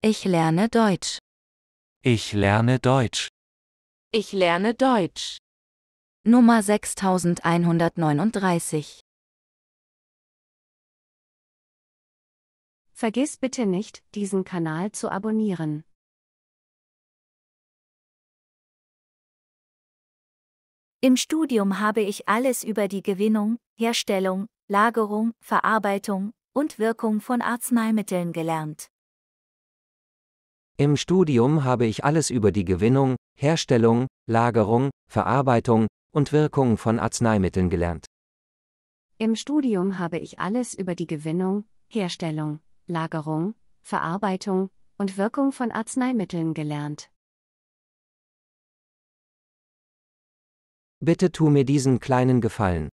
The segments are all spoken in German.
Ich lerne Deutsch. Ich lerne Deutsch. Ich lerne Deutsch. Nummer 6139. Vergiss bitte nicht, diesen Kanal zu abonnieren. Im Studium habe ich alles über die Gewinnung, Herstellung, Lagerung, Verarbeitung und Wirkung von Arzneimitteln gelernt. Im Studium habe ich alles über die Gewinnung, Herstellung, Lagerung, Verarbeitung und Wirkung von Arzneimitteln gelernt. Im Studium habe ich alles über die Gewinnung, Herstellung, Lagerung, Verarbeitung und Wirkung von Arzneimitteln gelernt. Bitte tu mir diesen kleinen Gefallen.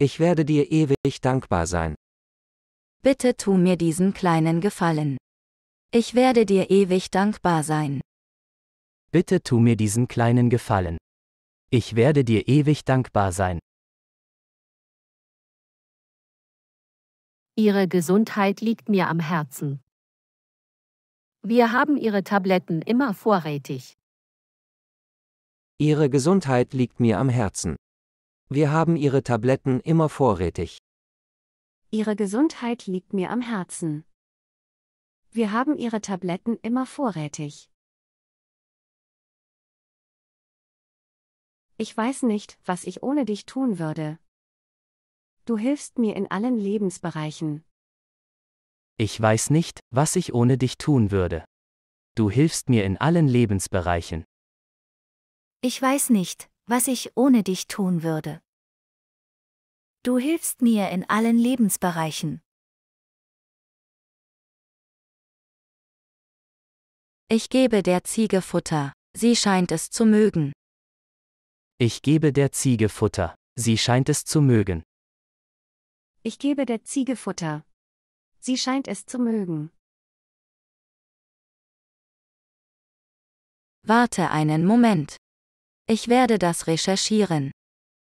Ich werde dir ewig dankbar sein. Bitte tu mir diesen kleinen Gefallen. Ich werde dir ewig dankbar sein. Bitte tu mir diesen kleinen Gefallen. Ich werde dir ewig dankbar sein. Ihre Gesundheit liegt mir am Herzen. Wir haben Ihre Tabletten immer vorrätig. Ihre Gesundheit liegt mir am Herzen. Wir haben Ihre Tabletten immer vorrätig. Ihre Gesundheit liegt mir am Herzen. Wir haben Ihre Tabletten immer vorrätig. Ich weiß nicht, was ich ohne dich tun würde. Du hilfst mir in allen Lebensbereichen. Ich weiß nicht, was ich ohne dich tun würde. Du hilfst mir in allen Lebensbereichen. Ich weiß nicht, was ich ohne dich tun würde. Du hilfst mir in allen Lebensbereichen. Ich gebe der Ziege Futter, sie scheint es zu mögen. Ich gebe der Ziege Futter, sie scheint es zu mögen. Ich gebe der Ziege Futter. Sie scheint es zu mögen. Warte einen Moment. Ich werde das recherchieren.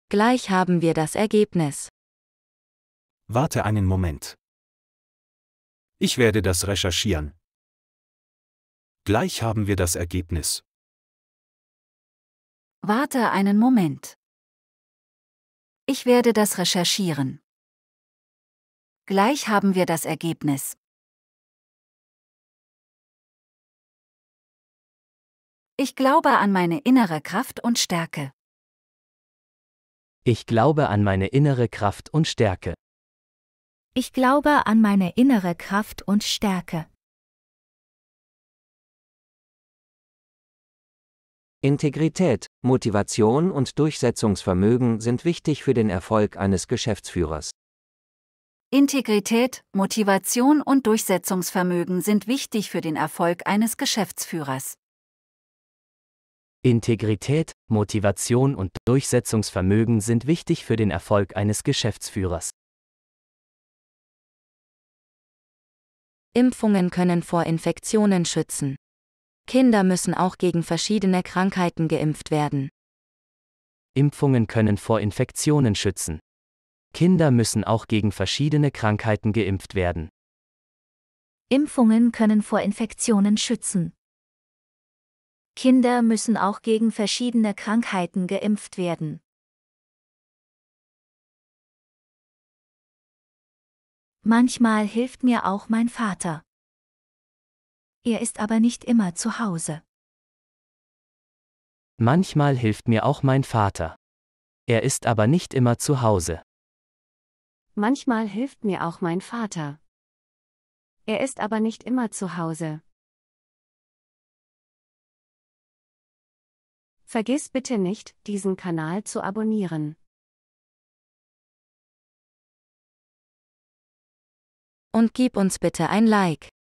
Gleich haben wir das Ergebnis. Warte einen Moment. Ich werde das recherchieren. Gleich haben wir das Ergebnis. Warte einen Moment. Ich werde das recherchieren. Gleich haben wir das Ergebnis. Ich glaube an meine innere Kraft und Stärke. Ich glaube an meine innere Kraft und Stärke. Ich glaube an meine innere Kraft und Stärke. Integrität, Motivation und Durchsetzungsvermögen sind wichtig für den Erfolg eines Geschäftsführers. Integrität, Motivation und Durchsetzungsvermögen sind wichtig für den Erfolg eines Geschäftsführers. Integrität, Motivation und Durchsetzungsvermögen sind wichtig für den Erfolg eines Geschäftsführers. Impfungen können vor Infektionen schützen. Kinder müssen auch gegen verschiedene Krankheiten geimpft werden. Impfungen können vor Infektionen schützen. Kinder müssen auch gegen verschiedene Krankheiten geimpft werden. Impfungen können vor Infektionen schützen. Kinder müssen auch gegen verschiedene Krankheiten geimpft werden. Manchmal hilft mir auch mein Vater er ist aber nicht immer zu Hause. Manchmal hilft mir auch mein Vater. Er ist aber nicht immer zu Hause. Manchmal hilft mir auch mein Vater. Er ist aber nicht immer zu Hause. Vergiss bitte nicht, diesen Kanal zu abonnieren. Und gib uns bitte ein Like.